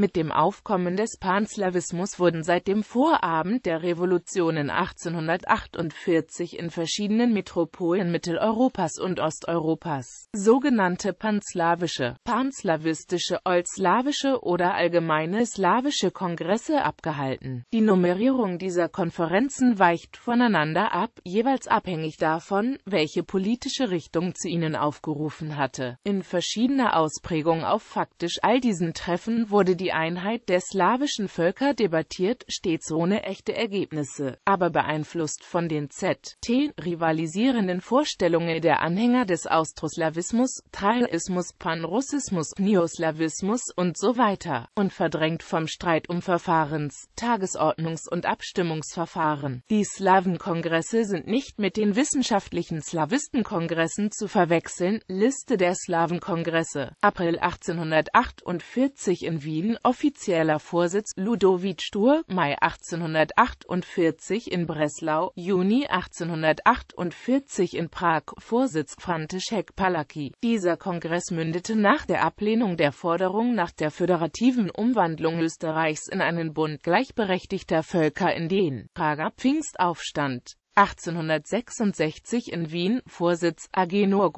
Mit dem Aufkommen des Panslavismus wurden seit dem Vorabend der Revolution in 1848 in verschiedenen Metropolen Mitteleuropas und Osteuropas sogenannte panslawische, panslawistische, oldslawische oder allgemeine slawische Kongresse abgehalten. Die Nummerierung dieser Konferenzen weicht voneinander ab, jeweils abhängig davon, welche politische Richtung zu ihnen aufgerufen hatte. In verschiedener Ausprägung auf faktisch all diesen Treffen wurde die die Einheit der slawischen Völker debattiert, stets ohne echte Ergebnisse, aber beeinflusst von den ZT rivalisierenden Vorstellungen der Anhänger des Austroslawismus, Traismus, Panrussismus, Neoslawismus und so weiter und verdrängt vom Streit um Verfahrens, Tagesordnungs- und Abstimmungsverfahren. Die Slawenkongresse sind nicht mit den wissenschaftlichen Slawistenkongressen zu verwechseln. Liste der Slawenkongresse April 1848 in Wien offizieller Vorsitz Ludovic Stur, Mai 1848 in Breslau, Juni 1848 in Prag, Vorsitz František Palacki. Dieser Kongress mündete nach der Ablehnung der Forderung nach der föderativen Umwandlung Österreichs in einen Bund gleichberechtigter Völker in den Prager Pfingstaufstand. 1866 in Wien, Vorsitz Agenor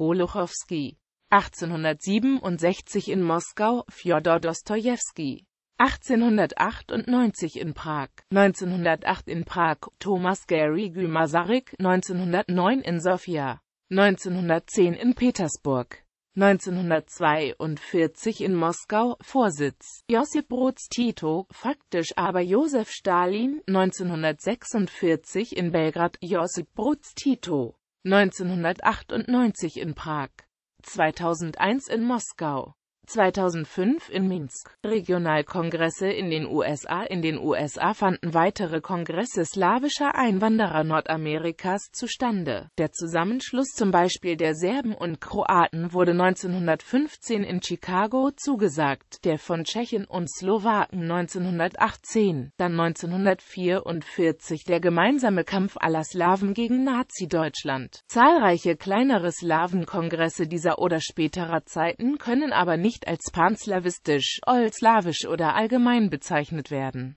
G. 1867 in Moskau, Fjodor Dostojewski 1898 in Prag, 1908 in Prag, Thomas Gary Gülmasaryk, 1909 in Sofia, 1910 in Petersburg, 1942 in Moskau, Vorsitz, Josip Broz Tito, faktisch aber Josef Stalin, 1946 in Belgrad, Josip Broz Tito, 1998 in Prag. 2001 in Moskau 2005 in Minsk. Regionalkongresse in den USA In den USA fanden weitere Kongresse slawischer Einwanderer Nordamerikas zustande. Der Zusammenschluss zum Beispiel der Serben und Kroaten wurde 1915 in Chicago zugesagt, der von Tschechen und Slowaken 1918, dann 1944 der gemeinsame Kampf aller Slawen gegen Nazi-Deutschland. Zahlreiche kleinere Slawenkongresse dieser oder späterer Zeiten können aber nicht nicht als panslawistisch, oldslawisch oder allgemein bezeichnet werden